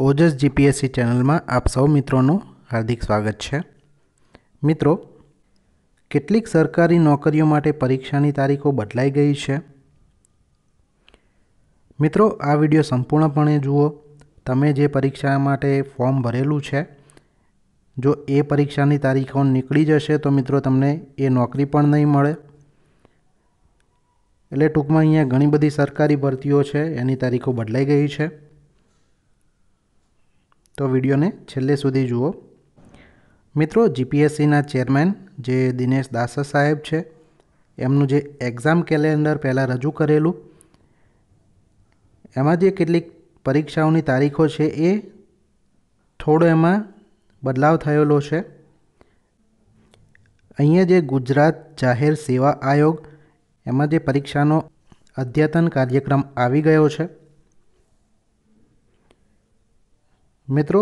ઓજસ GPSC ચેનલમાં આપ સૌ મિત્રોનું હાર્દિક સ્વાગત છે મિત્રો કેટલીક સરકારી નોકરીઓ માટે પરીક્ષાની તારીખો બદલાઈ ગઈ છે મિત્રો આ વિડીયો સંપૂર્ણપણે જુઓ તમે જે પરીક્ષા માટે ફોર્મ ભરેલું છે જો એ પરીક્ષાની તારીખો નીકળી જશે તો મિત્રો તમને એ નોકરી પણ નહીં મળે એટલે ટૂંકમાં અહીંયા ઘણી બધી સરકારી ભરતીઓ છે એની તારીખો બદલાઈ ગઈ છે તો વિડીયોને છેલ્લે સુધી જુઓ મિત્રો જીપીએસસીના ચેરમેન જે દિનેશ દાસ સાહેબ છે એમનું જે એક્ઝામ કેલેન્ડર પહેલાં રજૂ કરેલું એમાં જે કેટલીક પરીક્ષાઓની તારીખો છે એ થોડો એમાં બદલાવ થયેલો છે અહીંયા જે ગુજરાત જાહેર સેવા આયોગ એમાં જે પરીક્ષાનો અદ્યતન કાર્યક્રમ આવી ગયો છે મિત્રો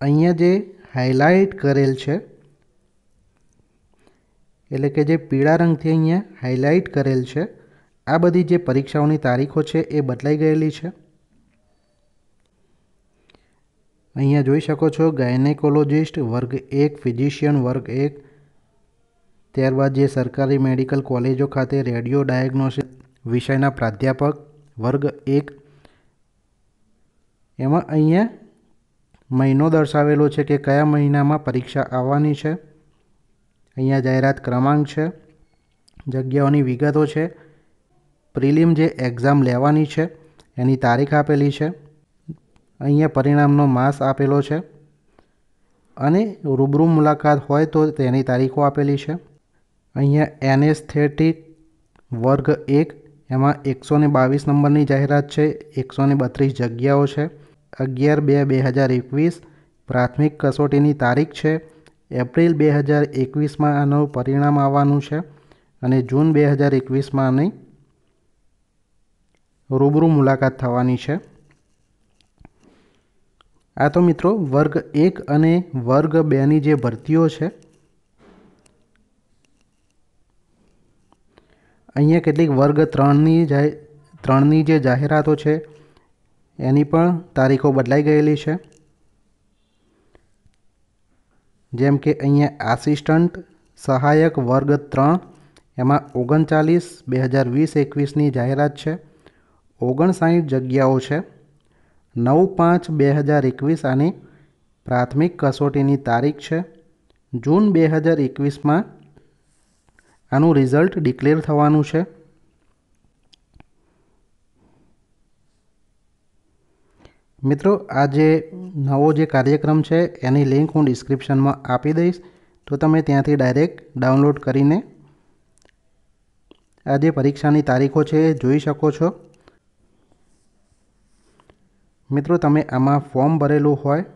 અહીંયા જે હાઇલાઇટ કરેલ છે એટલે કે જે પીળા રંગથી અહીંયા હાઇલાઇટ કરેલ છે આ બધી જે પરીક્ષાઓની તારીખો છે એ બદલાઈ ગયેલી છે અહીંયા જોઈ શકો છો ગાયનેકોલોજિસ્ટ વર્ગ એક ફિઝિશિયન વર્ગ એક ત્યારબાદ જે સરકારી મેડિકલ કોલેજો ખાતે રેડિયો ડાયગ્નોસિસ વિષયના પ્રાધ્યાપક વર્ગ એક એમાં અહીંયા મહિનો દર્શાવેલો છે કે કયા મહિનામાં પરીક્ષા આવવાની છે અહીંયા જાહેરાત ક્રમાંક છે જગ્યાઓની વિગતો છે પ્રિલિમ જે એક્ઝામ લેવાની છે એની તારીખ આપેલી છે અહીંયા પરિણામનો માસ આપેલો છે અને રૂબરૂ મુલાકાત હોય તો તેની તારીખો આપેલી છે અહીંયા એનેસ્થેટિક વર્ગ એક એમાં એકસો બાવીસ નંબરની જાહેરાત છે એકસો ને બત્રીસ જગ્યાઓ છે અગિયાર બે બે હજાર એકવીસ પ્રાથમિક કસોટીની તારીખ છે એપ્રિલ બે હજાર એકવીસમાં આનું પરિણામ આવવાનું છે અને જૂન બે હજાર એકવીસમાં આની રૂબરૂ મુલાકાત થવાની છે આ તો મિત્રો વર્ગ એક અને વર્ગ બેની જે ભરતીઓ છે અહીંયા કેટલીક વર્ગ ત્રણની જાહે ત્રણની જે જાહેરાતો છે એની પણ તારીખો બદલાઈ ગયેલી છે જેમ કે અહીંયા આસિસ્ટન્ટ સહાયક વર્ગ ત્રણ એમાં ઓગણચાલીસ બે હજાર વીસ એકવીસની જાહેરાત છે ઓગણસાઠ જગ્યાઓ છે નવ પાંચ બે હજાર એકવીસ આની પ્રાથમિક કસોટીની તારીખ છે જૂન બે હજાર એકવીસમાં આનું રિઝલ્ટ ડિક્લેર થવાનું છે મિત્રો આ જે નવો જે કાર્યક્રમ છે એની લિંક હું ડિસ્ક્રિપ્શનમાં આપી દઈશ તો તમે ત્યાંથી ડાયરેક્ટ ડાઉનલોડ કરીને આ જે પરીક્ષાની તારીખો છે એ જોઈ શકો છો મિત્રો તમે આમાં ફોર્મ ભરેલું હોય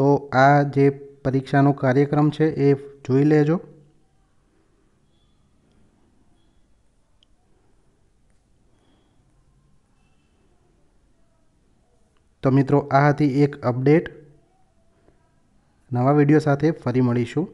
તો આ જે પરીક્ષાનો કાર્યક્રમ છે એ જોઈ લેજો તો મિત્રો આ હતી એક અપડેટ નવા વિડીયો સાથે ફરી મળીશું